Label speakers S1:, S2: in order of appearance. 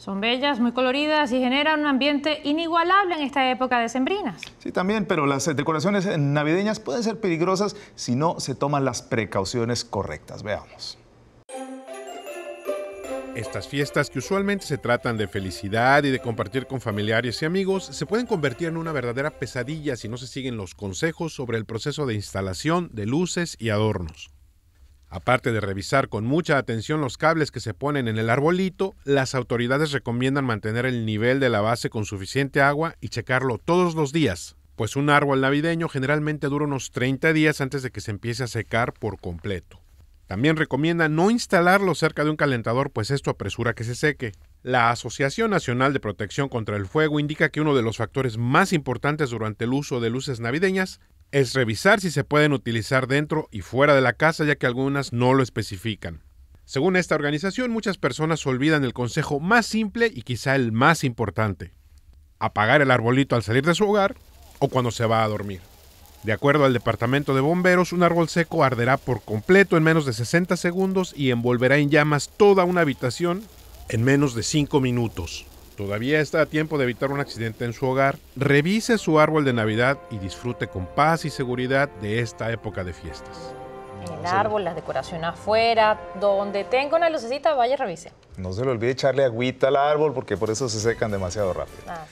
S1: Son bellas, muy coloridas y generan un ambiente inigualable en esta época de sembrinas.
S2: Sí, también, pero las eh, decoraciones eh, navideñas pueden ser peligrosas si no se toman
S3: las precauciones correctas. Veamos. Estas fiestas que usualmente se tratan de felicidad y de compartir con familiares y amigos se pueden convertir en una verdadera pesadilla si no se siguen los consejos sobre el proceso de instalación de luces y adornos. Aparte de revisar con mucha atención los cables que se ponen en el arbolito, las autoridades recomiendan mantener el nivel de la base con suficiente agua y checarlo todos los días, pues un árbol navideño generalmente dura unos 30 días antes de que se empiece a secar por completo. También recomienda no instalarlo cerca de un calentador, pues esto apresura que se seque. La Asociación Nacional de Protección contra el Fuego indica que uno de los factores más importantes durante el uso de luces navideñas es revisar si se pueden utilizar dentro y fuera de la casa, ya que algunas no lo especifican. Según esta organización, muchas personas olvidan el consejo más simple y quizá el más importante. Apagar el arbolito al salir de su hogar o cuando se va a dormir. De acuerdo al Departamento de Bomberos, un árbol seco arderá por completo en menos de 60 segundos y envolverá en llamas toda una habitación en menos de 5 minutos. Todavía está a tiempo de evitar un accidente en su hogar. Revise su árbol de Navidad y disfrute con paz y seguridad de esta época de fiestas.
S1: El árbol, las decoraciones afuera, donde tenga una lucecita, vaya revise.
S2: No se le olvide echarle agüita al árbol porque por eso se secan demasiado rápido.
S1: Ah,